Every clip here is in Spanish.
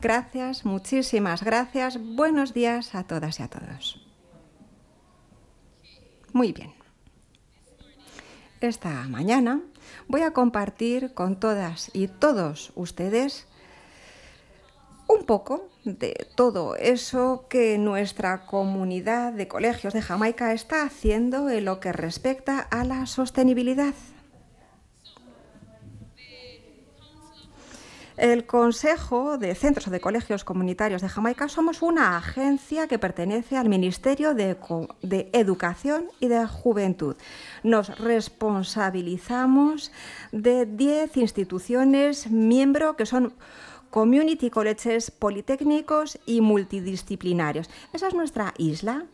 Gracias, muchísimas gracias. Buenos días a todas y a todos. Muy bien. Esta mañana voy a compartir con todas y todos ustedes un poco de todo eso que nuestra comunidad de colegios de Jamaica está haciendo en lo que respecta a la sostenibilidad El Consejo de Centros de Colegios Comunitarios de Jamaica somos una agencia que pertenece al Ministerio de, de Educación y de Juventud. Nos responsabilizamos de 10 instituciones miembro que son community colleges politécnicos y multidisciplinarios. Esa es nuestra isla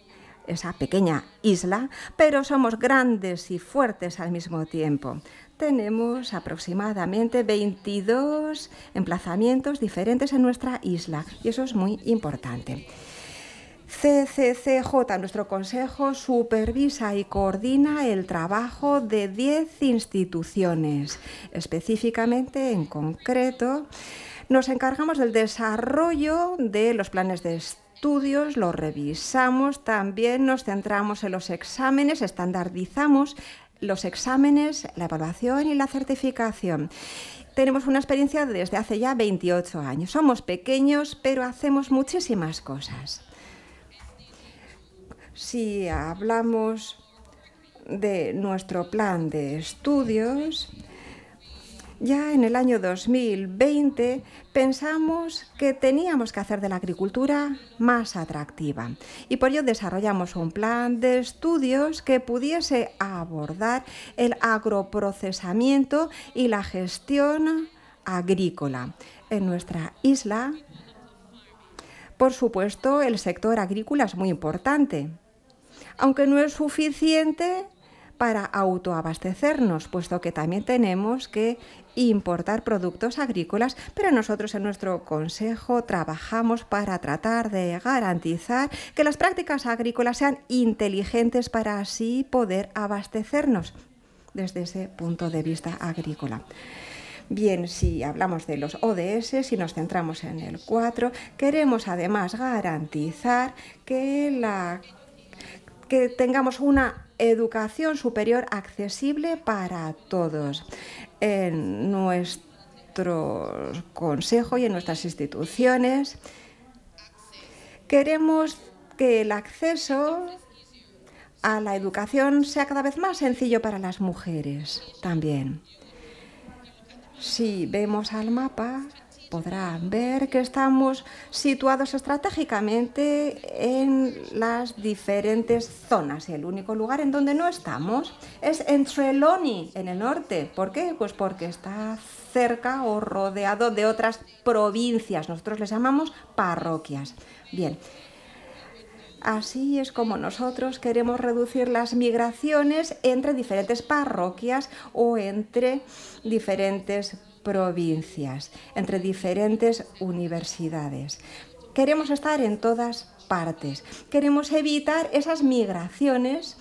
esa pequeña isla, pero somos grandes y fuertes al mismo tiempo tenemos aproximadamente 22 emplazamientos diferentes en nuestra isla y eso es muy importante. CCCJ, nuestro consejo, supervisa y coordina el trabajo de 10 instituciones. Específicamente, en concreto, nos encargamos del desarrollo de los planes de estudios, los revisamos, también nos centramos en los exámenes, estandardizamos los exámenes, la evaluación y la certificación. Tenemos una experiencia desde hace ya 28 años. Somos pequeños, pero hacemos muchísimas cosas. Si hablamos de nuestro plan de estudios, ya en el año 2020 pensamos que teníamos que hacer de la agricultura más atractiva y por ello desarrollamos un plan de estudios que pudiese abordar el agroprocesamiento y la gestión agrícola. En nuestra isla, por supuesto, el sector agrícola es muy importante, aunque no es suficiente para autoabastecernos, puesto que también tenemos que importar productos agrícolas, pero nosotros en nuestro consejo trabajamos para tratar de garantizar que las prácticas agrícolas sean inteligentes para así poder abastecernos desde ese punto de vista agrícola. Bien, si hablamos de los ODS, si nos centramos en el 4, queremos además garantizar que, la, que tengamos una educación superior accesible para todos. En nuestro consejo y en nuestras instituciones queremos que el acceso a la educación sea cada vez más sencillo para las mujeres también. Si vemos al mapa, podrá ver que estamos situados estratégicamente en las diferentes zonas. el único lugar en donde no estamos es en Trelawney, en el norte. ¿Por qué? Pues porque está cerca o rodeado de otras provincias. Nosotros les llamamos parroquias. Bien. Así es como nosotros queremos reducir las migraciones entre diferentes parroquias o entre diferentes provincias, entre diferentes universidades. Queremos estar en todas partes, queremos evitar esas migraciones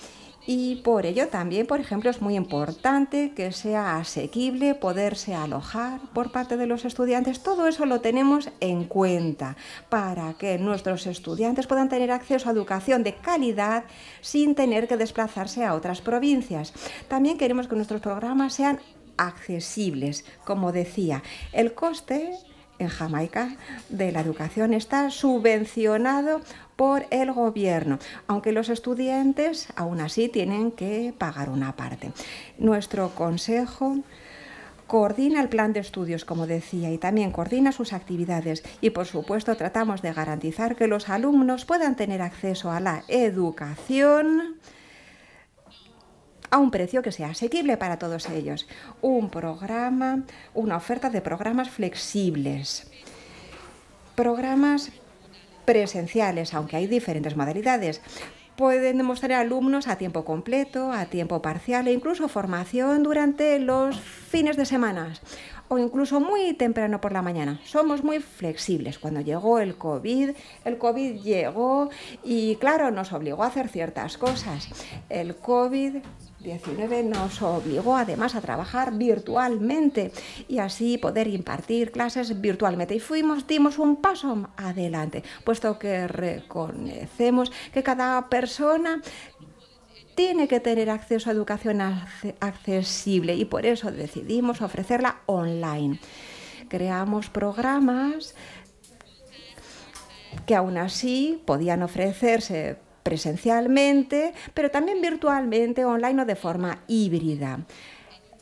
y por ello también, por ejemplo, es muy importante que sea asequible poderse alojar por parte de los estudiantes. Todo eso lo tenemos en cuenta para que nuestros estudiantes puedan tener acceso a educación de calidad sin tener que desplazarse a otras provincias. También queremos que nuestros programas sean accesibles. Como decía, el coste en Jamaica de la educación está subvencionado por el gobierno, aunque los estudiantes aún así tienen que pagar una parte. Nuestro consejo coordina el plan de estudios, como decía, y también coordina sus actividades. Y por supuesto tratamos de garantizar que los alumnos puedan tener acceso a la educación a un precio que sea asequible para todos ellos. Un programa, una oferta de programas flexibles. Programas presenciales, aunque hay diferentes modalidades. Pueden demostrar alumnos a tiempo completo, a tiempo parcial e incluso formación durante los fines de semana o incluso muy temprano por la mañana. Somos muy flexibles. Cuando llegó el COVID, el COVID llegó y claro, nos obligó a hacer ciertas cosas. El COVID 19 nos obligó además a trabajar virtualmente y así poder impartir clases virtualmente. Y fuimos, dimos un paso adelante, puesto que reconocemos que cada persona tiene que tener acceso a educación accesible y por eso decidimos ofrecerla online. Creamos programas que aún así podían ofrecerse presencialmente, pero también virtualmente, online o de forma híbrida.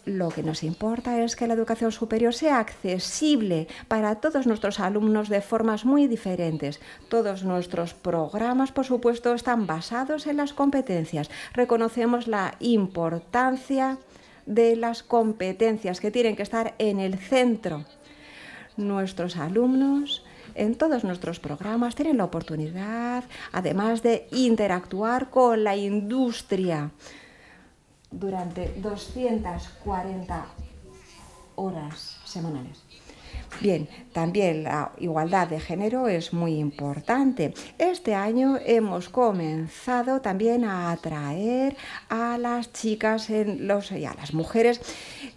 Lo que nos importa es que la educación superior sea accesible para todos nuestros alumnos de formas muy diferentes. Todos nuestros programas, por supuesto, están basados en las competencias. Reconocemos la importancia de las competencias que tienen que estar en el centro. Nuestros alumnos en todos nuestros programas tienen la oportunidad, además de interactuar con la industria durante 240 horas semanales. Bien, también la igualdad de género es muy importante. Este año hemos comenzado también a atraer a las chicas en los, y a las mujeres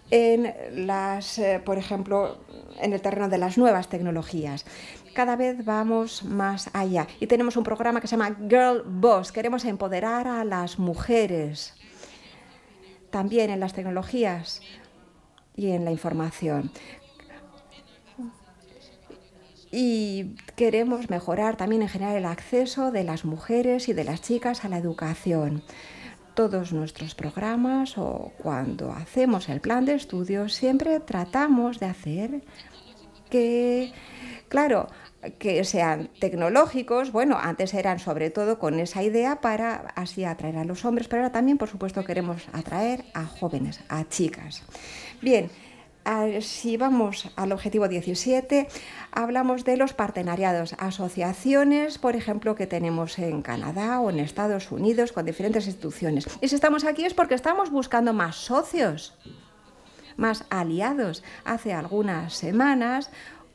en las, eh, por ejemplo, en el terreno de las nuevas tecnologías. Cada vez vamos más allá y tenemos un programa que se llama Girl Boss. Queremos empoderar a las mujeres también en las tecnologías y en la información y queremos mejorar también en general el acceso de las mujeres y de las chicas a la educación. Todos nuestros programas o cuando hacemos el plan de estudios siempre tratamos de hacer que, claro, que sean tecnológicos. Bueno, antes eran sobre todo con esa idea para así atraer a los hombres, pero ahora también, por supuesto, queremos atraer a jóvenes, a chicas. Bien, si vamos al objetivo 17, hablamos de los partenariados, asociaciones, por ejemplo, que tenemos en Canadá o en Estados Unidos con diferentes instituciones. Y si estamos aquí es porque estamos buscando más socios, más aliados. Hace algunas semanas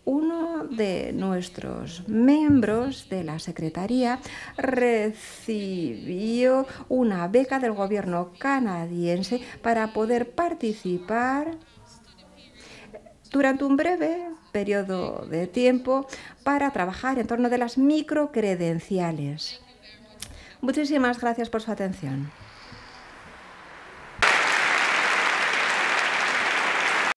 uno de nuestros miembros de la Secretaría recibió una beca del gobierno canadiense para poder participar durante un breve periodo de tiempo para trabajar en torno de las microcredenciales. Muchísimas gracias por su atención.